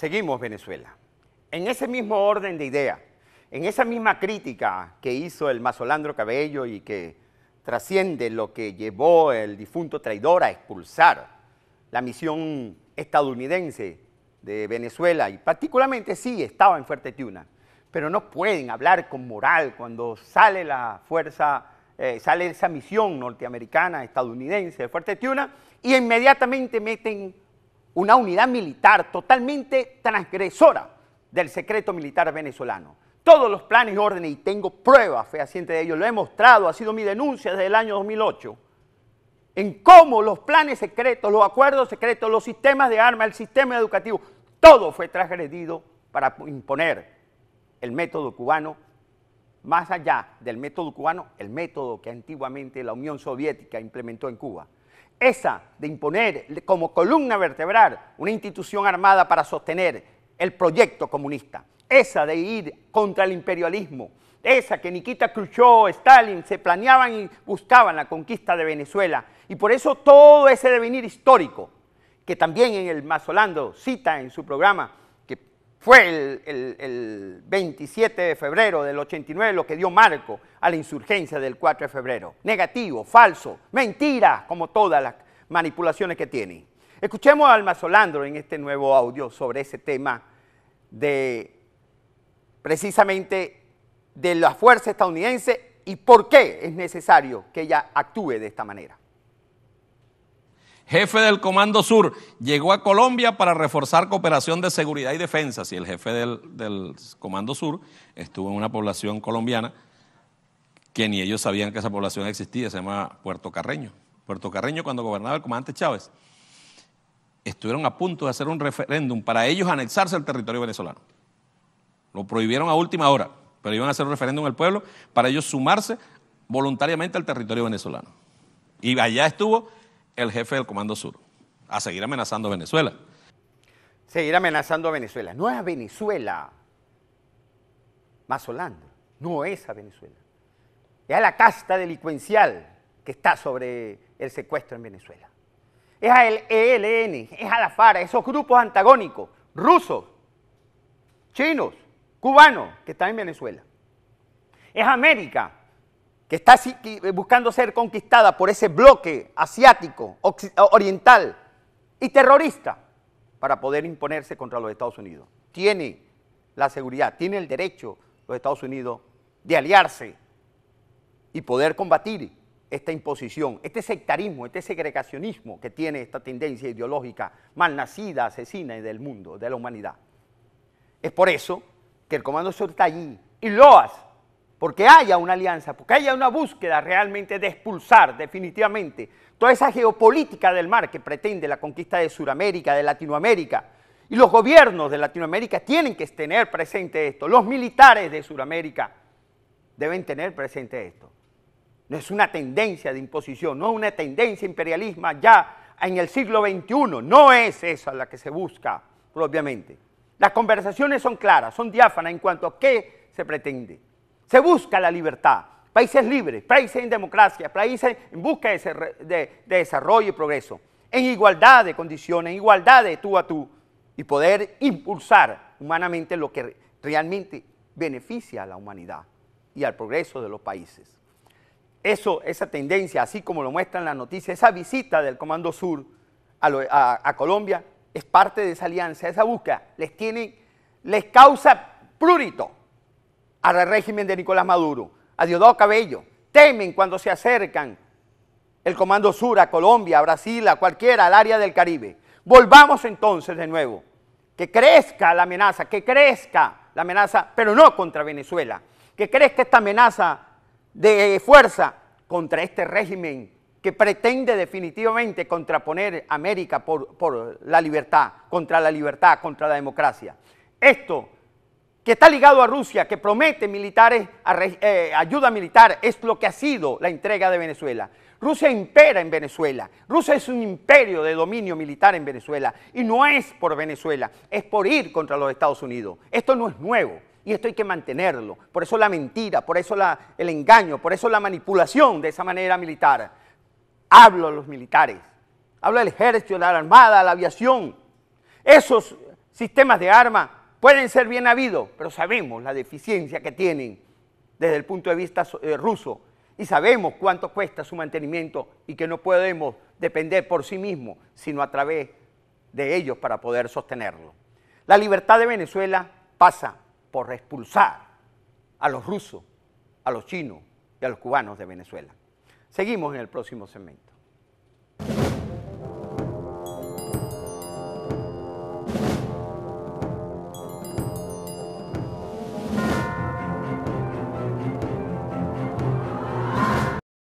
Seguimos Venezuela. En ese mismo orden de idea, en esa misma crítica que hizo el mazolandro Cabello y que trasciende lo que llevó el difunto traidor a expulsar la misión estadounidense de Venezuela y particularmente sí estaba en Fuerte Tiuna, pero no pueden hablar con moral cuando sale la fuerza, eh, sale esa misión norteamericana, estadounidense de Fuerte Tiuna y inmediatamente meten una unidad militar totalmente transgresora del secreto militar venezolano. Todos los planes, y órdenes, y tengo pruebas fehacientes de ello, lo he mostrado, ha sido mi denuncia desde el año 2008, en cómo los planes secretos, los acuerdos secretos, los sistemas de armas, el sistema educativo, todo fue transgredido para imponer el método cubano, más allá del método cubano, el método que antiguamente la Unión Soviética implementó en Cuba. Esa de imponer como columna vertebral una institución armada para sostener el proyecto comunista. Esa de ir contra el imperialismo. Esa que Nikita Khrushchev, Stalin se planeaban y buscaban la conquista de Venezuela. Y por eso todo ese devenir histórico, que también en el Mazolando cita en su programa fue el, 27 de febrero del 89 lo que dio marco a la insurgencia del 4 de febrero. Negativo, falso, mentira, como todas las manipulaciones que tiene. Escuchemos a Solandro en este nuevo audio sobre ese tema de precisamente de la fuerza estadounidense y por qué es necesario que ella actúe de esta manera jefe del Comando Sur, llegó a Colombia para reforzar cooperación de seguridad y defensa. Si el jefe del, Comando Sur estuvo en una población colombiana que ni ellos sabían que esa población existía, se llama Puerto Carreño. Puerto Carreño cuando gobernaba el comandante Chávez, estuvieron a punto de hacer un referéndum para ellos anexarse al territorio venezolano. Lo prohibieron a última hora, pero iban a hacer un referéndum al pueblo para ellos sumarse voluntariamente al territorio venezolano. Y allá estuvo el jefe del Comando Sur, a seguir amenazando a Venezuela. Seguir amenazando a Venezuela. No es a Venezuela, Mazolando. no es a Venezuela. Es a la casta delincuencial que está sobre el secuestro en Venezuela. Es a el ELN, es a la FARA, esos grupos antagónicos, rusos, chinos, cubanos, que están en Venezuela. Es América, que está eh, buscando ser conquistada por ese bloque asiático, oriental y terrorista para poder imponerse contra los Estados Unidos. Tiene la seguridad, tiene el derecho los Estados Unidos de aliarse y poder combatir esta imposición, este sectarismo, este segregacionismo que tiene esta tendencia ideológica malnacida, asesina del mundo, de la humanidad. Es por eso que el Comando Sur allí y LOAS porque haya una alianza, porque haya una búsqueda realmente de expulsar definitivamente toda esa geopolítica del mar que pretende la conquista de Sudamérica, de Latinoamérica. Y los gobiernos de Latinoamérica tienen que tener presente esto, los militares de Sudamérica deben tener presente esto. No es una tendencia de imposición, no es una tendencia imperialismo ya en el siglo XXI, no es esa la que se busca propiamente. Las conversaciones son claras, son diáfanas en cuanto a qué se pretende se busca la libertad. Países libres, países en democracia, países en busca de, desarrollo y progreso, en igualdad de condiciones, en igualdad de tú a tú, y poder impulsar humanamente lo que realmente beneficia a la humanidad y al progreso de los países. Eso, esa tendencia, así como lo muestran las noticias, esa visita del Comando Sur a, Colombia es parte de esa alianza, esa búsqueda. Les, tiene, les causa prurito al régimen de Nicolás Maduro, a Diosdado Cabello. Temen cuando se acercan el Comando Sur a Colombia, a Brasil, a cualquiera, al área del Caribe. Volvamos entonces de nuevo, que crezca la amenaza, que crezca la amenaza, pero no contra Venezuela, que crezca esta amenaza de fuerza contra este régimen que pretende definitivamente contraponer América por, por la libertad, contra la libertad, contra la democracia. Esto que está ligado a Rusia, que promete militares, eh, ayuda militar, es lo que ha sido la entrega de Venezuela. Rusia impera en Venezuela. Rusia es un imperio de dominio militar en Venezuela. Y no es por Venezuela, es por ir contra los Estados Unidos. Esto no es nuevo y esto hay que mantenerlo. Por eso la mentira, por eso el engaño, por eso la manipulación de esa manera militar. Hablo a los militares, hablo al ejército, a la armada, a la aviación. Esos sistemas de armas Pueden ser bien habidos, pero sabemos la deficiencia que tienen desde el punto de vista eh, ruso y sabemos cuánto cuesta su mantenimiento y que no podemos depender por sí mismos, sino a través de ellos para poder sostenerlo. La libertad de Venezuela pasa por expulsar a los rusos, a los chinos y a los cubanos de Venezuela. Seguimos en el próximo segmento.